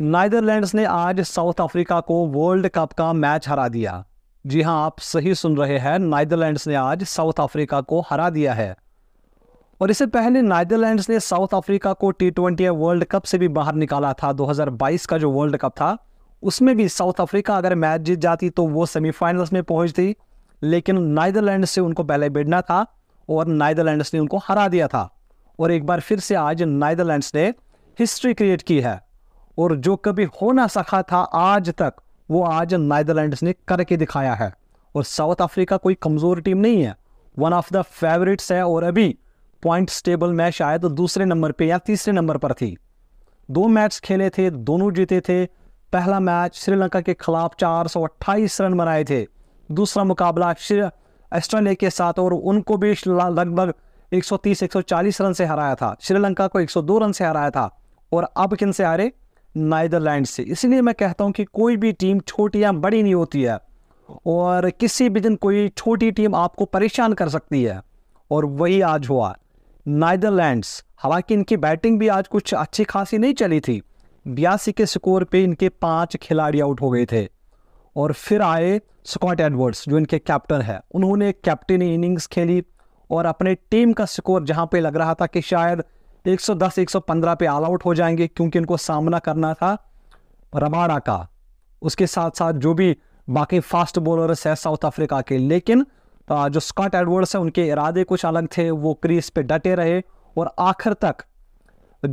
नाइदरलैंड्स ने आज South Africa को वर्ल्ड कप का मैच हरा दिया जी हाँ आप सही सुन रहे हैं नाइदरलैंड्स ने आज साउथ अफ्रीका को हरा दिया है और इससे पहले नाइदरलैंड्स ने साउथ अफ्रीका को टी ट्वेंटी वर्ल्ड कप से भी बाहर निकाला था 2022 का जो वर्ल्ड कप था उसमें भी साउथ अफ्रीका अगर मैच जीत जाती तो वो सेमीफाइनल्स में पहुंचती लेकिन नाइदरलैंड से उनको पहले बिड़ना था और नाइदरलैंड्स ने उनको हरा दिया था और एक बार फिर से आज नाइदरलैंड्स ने हिस्ट्री क्रिएट की है और जो कभी हो ना सका था आज तक वो आज नैदरलैंड ने करके दिखाया है और साउथ अफ्रीका कोई कमज़ोर टीम नहीं है वन ऑफ द फेवरेट्स है और अभी पॉइंट टेबल आया शायद दूसरे नंबर पे या तीसरे नंबर पर थी दो मैच खेले थे दोनों जीते थे पहला मैच श्रीलंका के खिलाफ चार रन बनाए थे दूसरा मुकाबला ऑस्ट्रेलिया के साथ और उनको भी लगभग 130-140 रन से हराया था श्रीलंका को 102 रन से हराया था और अब किन से हारे नाइदरलैंड से इसलिए मैं कहता हूँ कि कोई भी टीम छोटी या बड़ी नहीं होती है और किसी भी दिन कोई छोटी टीम आपको परेशान कर सकती है और वही आज हुआ नाइदरलैंड्स हालांकि इनकी बैटिंग भी आज कुछ अच्छी खासी नहीं चली थी बयासी के स्कोर पे इनके पांच खिलाड़ी आउट हो गए थे और फिर आए स्कॉट एडवर्ड्स जो इनके कैप्टन है उन्होंने कैप्टन इनिंग्स खेली और अपने टीम का स्कोर जहां पे लग रहा था कि शायद 110 115 पे ऑल आउट हो जाएंगे क्योंकि इनको सामना करना था रबाड़ा का उसके साथ साथ जो भी बाकी फास्ट बॉलर्स है साउथ अफ्रीका के लेकिन जो स्कॉट एडवर्ड्स हैं उनके इरादे कुछ अलग थे वो क्रीज पे डटे रहे और आखिर तक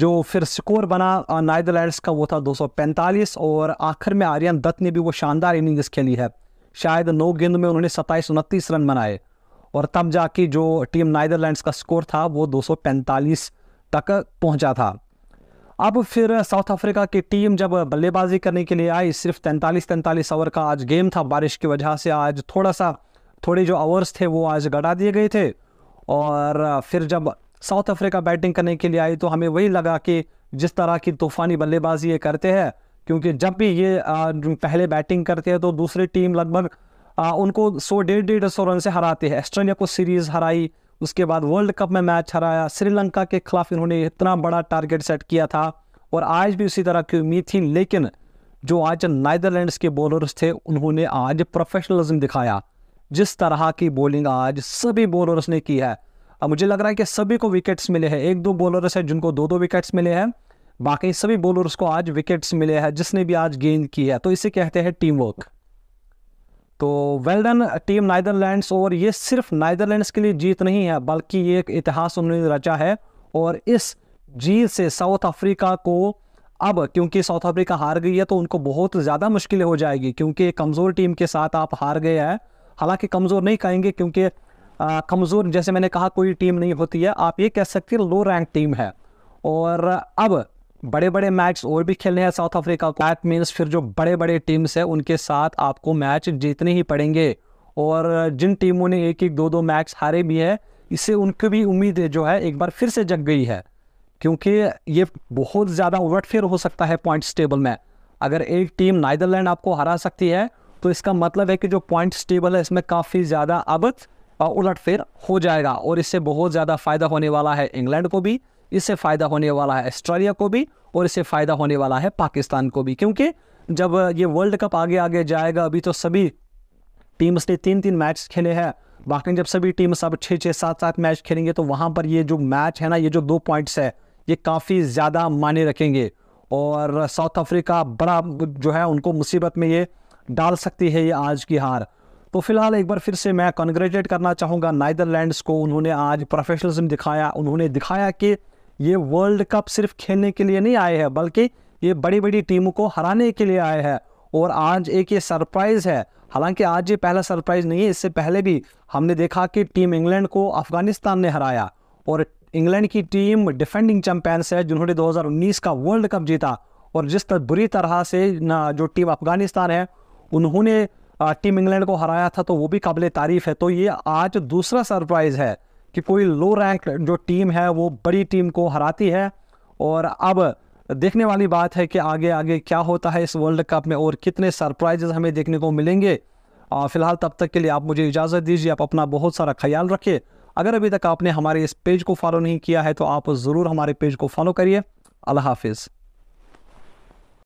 जो फिर स्कोर बना नाइदरलैंड्स का वो था 245 और आखिर में आर्यन दत्त ने भी वो शानदार इनिंग्स खेली है शायद नौ गेंद में उन्होंने सत्ताईस उनतीस रन बनाए और तब जाके जो टीम नाइदरलैंड्स का स्कोर था वो 245 तक पहुंचा था अब फिर साउथ अफ्रीका की टीम जब बल्लेबाजी करने के लिए आई सिर्फ तैंतालीस तैंतालीस ओवर का आज गेम था बारिश की वजह से आज थोड़ा सा थोड़े जो ओवर्स थे वो आज गड़ा दिए गए थे और फिर जब साउथ अफ्रीका बैटिंग करने के लिए आई तो हमें वही लगा कि जिस तरह की तूफ़ानी बल्लेबाजी ये करते हैं क्योंकि जब भी ये पहले बैटिंग करते हैं तो दूसरी टीम लगभग उनको सौ डेढ़ डेढ़ सौ रन से हराते हैं ऑस्ट्रेलिया को सीरीज़ हराई उसके बाद वर्ल्ड कप में मैच हराया श्रीलंका के खिलाफ इन्होंने इतना बड़ा टारगेट सेट किया था और आज भी उसी तरह की उम्मीद थी लेकिन जो आज नैदरलैंड्स के बॉलर्स थे उन्होंने आज प्रोफेशनलिज्म दिखाया जिस तरह की बॉलिंग आज सभी बॉलर्स ने की है अब मुझे लग रहा है कि सभी को विकेट्स मिले हैं एक दो बॉलर्स हैं जिनको दो दो विकेट्स मिले हैं बाकी सभी बॉलर्स को आज विकेट्स मिले हैं जिसने भी आज गेंद की है तो इसे कहते हैं टीम वर्क तो वेल डन टीम नाइदरलैंड्स और ये सिर्फ नाइदरलैंड्स के लिए जीत नहीं है बल्कि ये एक इतिहास उन्होंने रचा है और इस जीत से साउथ अफ्रीका को अब क्योंकि साउथ अफ्रीका हार गई है तो उनको बहुत ज़्यादा मुश्किलें हो जाएगी क्योंकि कमज़ोर टीम के साथ आप हार गए हैं हालांकि कमज़ोर नहीं कहेंगे क्योंकि कमज़ोर जैसे मैंने कहा कोई टीम नहीं होती है आप ये कह सकते हैं लो रैंक टीम है और अब बड़े बड़े मैच और भी खेलने हैं साउथ अफ्रीका को दैट मीन्स फिर जो बड़े बड़े टीम्स हैं उनके साथ आपको मैच जीतने ही पड़ेंगे और जिन टीमों ने एक एक दो दो मैच हारे भी है इससे उनको भी उम्मीद जो है एक बार फिर से जग गई है क्योंकि ये बहुत ज़्यादा उलटफेर हो सकता है पॉइंट्स टेबल में अगर एक टीम नाइदरलैंड आपको हरा सकती है तो इसका मतलब है कि जो पॉइंट्स टेबल है इसमें काफ़ी ज़्यादा अब उलटफेर हो जाएगा और इससे बहुत ज़्यादा फ़ायदा होने वाला है इंग्लैंड को भी इससे फ़ायदा होने वाला है ऑस्ट्रेलिया को भी और इससे फ़ायदा होने वाला है पाकिस्तान को भी क्योंकि जब ये वर्ल्ड कप आगे आगे जाएगा अभी तो सभी टीम्स ने तीन तीन मैच खेले हैं बाकी जब सभी टीम्स अब छः छः सात सात मैच खेलेंगे तो वहाँ पर ये जो मैच है ना ये जो दो पॉइंट्स है ये काफ़ी ज़्यादा माने रखेंगे और साउथ अफ्रीका बड़ा जो है उनको मुसीबत में ये डाल सकती है ये आज की हार तो फिलहाल एक बार फिर से मैं कॉन्ग्रेचुलेट करना चाहूँगा नाइदरलैंड्स को उन्होंने आज प्रोफेशनलिज्म दिखाया उन्होंने दिखाया कि ये वर्ल्ड कप सिर्फ खेलने के लिए नहीं आए हैं बल्कि ये बड़ी बड़ी टीमों को हराने के लिए आए हैं और आज एक ये सरप्राइज़ है हालांकि आज ये पहला सरप्राइज़ नहीं है इससे पहले भी हमने देखा कि टीम इंग्लैंड को अफगानिस्तान ने हराया और इंग्लैंड की टीम डिफेंडिंग चैंपियंस है जिन्होंने 2019 का वर्ल्ड कप जीता और जिस तरह बुरी तरह से जो टीम अफगानिस्तान है उन्होंने टीम इंग्लैंड को हराया था तो वो भी काबिल तारीफ़ है तो ये आज दूसरा सरप्राइज़ है कि कोई लो रैंक जो टीम है वो बड़ी टीम को हराती है और अब देखने वाली बात है कि आगे आगे क्या होता है इस वर्ल्ड कप में और कितने सरप्राइजेज हमें देखने को मिलेंगे फ़िलहाल तब तक के लिए आप मुझे इजाज़त दीजिए आप अपना बहुत सारा ख्याल रखिए अगर अभी तक आपने हमारे इस पेज को फॉलो नहीं किया है तो आप ज़रूर हमारे पेज को फॉलो करिए अल्लाह हाफिज़